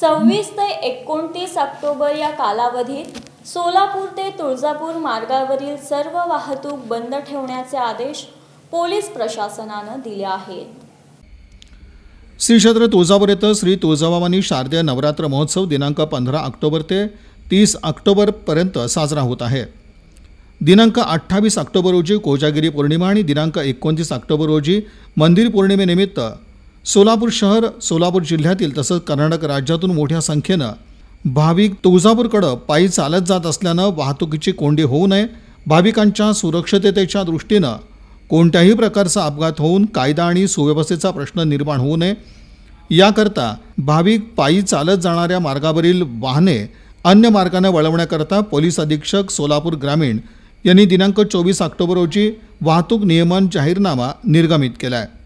सव्वीस ते एकोणतीस ऑक्टोबर या कालावधीत सोलापूर ते तुळजापूर मार्गावरील सर्व वाहतूक बंद ठेवण्याचे आदेश पोलीस प्रशासनानं दिले आहेत श्री तुळजापूर येथे श्री तुळजाभवानी शारदीय नवरात्र महोत्सव दिनांक पंधरा ऑक्टोबर ते तीस ऑक्टोबरपर्यंत साजरा होत आहे दिनांक अठ्ठावीस ऑक्टोबर रोजी कोजागिरी पौर्णिमा आणि दिनांक एकोणतीस ऑक्टोबर रोजी मंदिर पौर्णिमेनिमित्त सोलापूर शहर सोलापूर जिल्ह्यातील तसंच कर्नाटक राज्यातून मोठ्या संख्येनं भाविक तुळजापूरकडं पायी चालत जात असल्यानं वाहतुकीची कोंडी होऊ नये भाविकांच्या सुरक्षिततेच्या दृष्टीनं कोणत्याही प्रकारचा अपघात होऊन कायदा आणि सुव्यवस्थेचा प्रश्न निर्माण होऊ नये याकरता भाविक पायी चालत जाणाऱ्या मार्गावरील वाहने अन्य मार्गाने वळवण्याकरता पोलीस अधीक्षक सोलापूर ग्रामीण यांनी दिनांक चोवीस ऑक्टोबर रोजी वाहतूक नियमन जाहीरनामा निर्गमित केला आहे